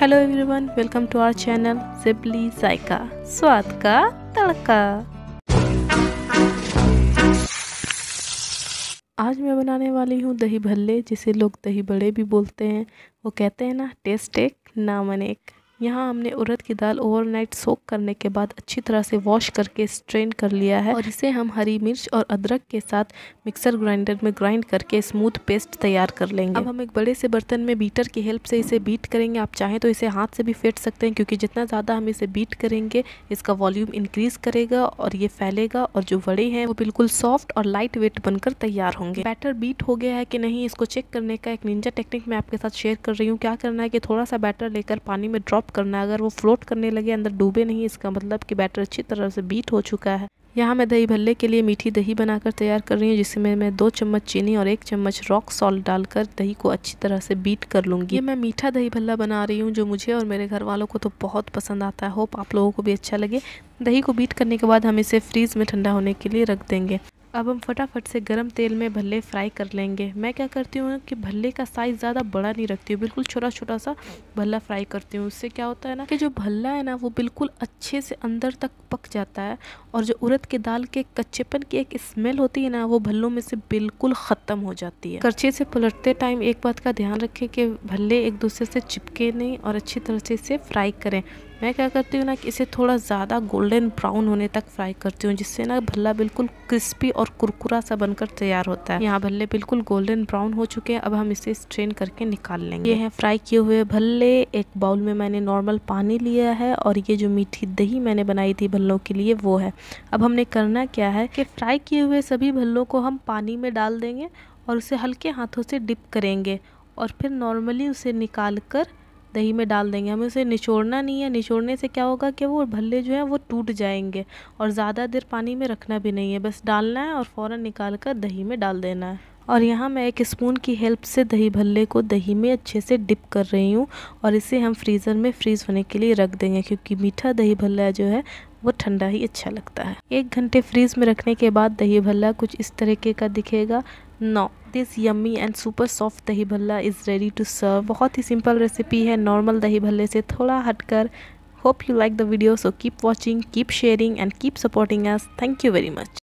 hello everyone welcome to our channel सिपली जायका स्वाद का तड़का आज मैं बनाने वाली हूँ दही भल्ले जिसे लोग दही बड़े भी बोलते हैं वो कहते हैं ना टेस्ट एक नाम अनेक यहाँ हमने उड़द की दाल ओवरनाइट सोक करने के बाद अच्छी तरह से वॉश करके स्ट्रेन कर लिया है और इसे हम हरी मिर्च और अदरक के साथ मिक्सर ग्राइंडर में ग्राइंड करके स्मूथ पेस्ट तैयार कर लेंगे अब हम एक बड़े से बर्तन में बीटर की हेल्प से इसे बीट करेंगे आप चाहें तो इसे हाथ से भी फेंट सकते हैं क्योंकि जितना ज़्यादा हम इसे बीट करेंगे इसका वॉल्यूम इंक्रीज़ करेगा और ये फैलेगा और जो वड़े हैं वो बिल्कुल सॉफ्ट और लाइट वेट बनकर तैयार होंगे बैटर बीट हो गया है कि नहीं इसको चेक करने का एक निंजा टेक्निक मैं आपके साथ शेयर कर रही हूँ क्या करना है कि थोड़ा सा बैटर लेकर पानी में ड्रॉप करना अगर वो फ्लोट करने लगे अंदर डूबे नहीं इसका मतलब कि बैटर अच्छी तरह से बीट हो चुका है यहाँ मैं दही भल्ले के लिए मीठी दही बनाकर तैयार कर रही हूँ जिसमें मैं दो चम्मच चीनी और एक चम्मच रॉक सॉल्ट डालकर दही को अच्छी तरह से बीट कर लूँगी ये मैं मीठा दही भल्ला बना रही हूँ जो मुझे और मेरे घर वालों को तो बहुत पसंद आता है होप आप लोगों को भी अच्छा लगे दही को बीट करने के बाद हम इसे फ्रीज़ में ठंडा होने के लिए रख देंगे अब हम फटाफट से गरम तेल में भल्ले फ्राई कर लेंगे मैं क्या करती हूँ कि भल्ले का साइज़ ज़्यादा बड़ा नहीं रखती हूँ बिल्कुल छोटा छोटा सा भल्ला फ्राई करती हूँ उससे क्या होता है ना कि जो भल्ला है ना वो बिल्कुल अच्छे से अंदर तक पक जाता है और जो उड़द की दाल के कच्चेपन की एक स्मेल होती है ना वो भल्लों में से बिल्कुल ख़त्म हो जाती है कच्चे से पलटते टाइम एक बात का ध्यान रखें कि भल्ले एक दूसरे से चिपके नहीं और अच्छी तरह से इसे फ्राई करें मैं क्या करती हूँ ना कि इसे थोड़ा ज़्यादा गोल्डन ब्राउन होने तक फ्राई करती हूँ जिससे ना भल्ला बिल्कुल क्रिस्पी और कुरकुरा सा बनकर तैयार होता है यहाँ भल्ले बिल्कुल गोल्डन ब्राउन हो चुके हैं अब हम इसे स्ट्रेन करके निकाल लेंगे ये है फ्राई किए हुए भल्ले एक बाउल में मैंने नॉर्मल पानी लिया है और ये जो मीठी दही मैंने बनाई थी भल्लों के लिए वो है अब हमने करना क्या है कि फ्राई किए हुए सभी भल्लों को हम पानी में डाल देंगे और उसे हल्के हाथों से डिप करेंगे और फिर नॉर्मली उसे निकाल कर दही में डाल देंगे हमें उसे निचोड़ना नहीं है निचोड़ने से क्या होगा कि वो भल्ले जो हैं वो टूट जाएंगे और ज़्यादा देर पानी में रखना भी नहीं है बस डालना है और फ़ौर निकाल कर दही में डाल देना है और यहाँ मैं एक स्पून की हेल्प से दही भल्ले को दही में अच्छे से डिप कर रही हूँ और इसे हम फ्रीज़र में फ्रीज़ होने के लिए रख देंगे क्योंकि मीठा दही भल्ला जो है वो ठंडा ही अच्छा लगता है एक घंटे फ्रीज़ में रखने के बाद दही भल्ला कुछ इस तरीके का दिखेगा now this yummy and super soft dahi bhalla is ready to serve बहुत ही सिंपल रेसिपी है नॉर्मल दही भल्ले से थोड़ा हटकर hope you like the video so keep watching keep sharing and keep supporting us thank you very much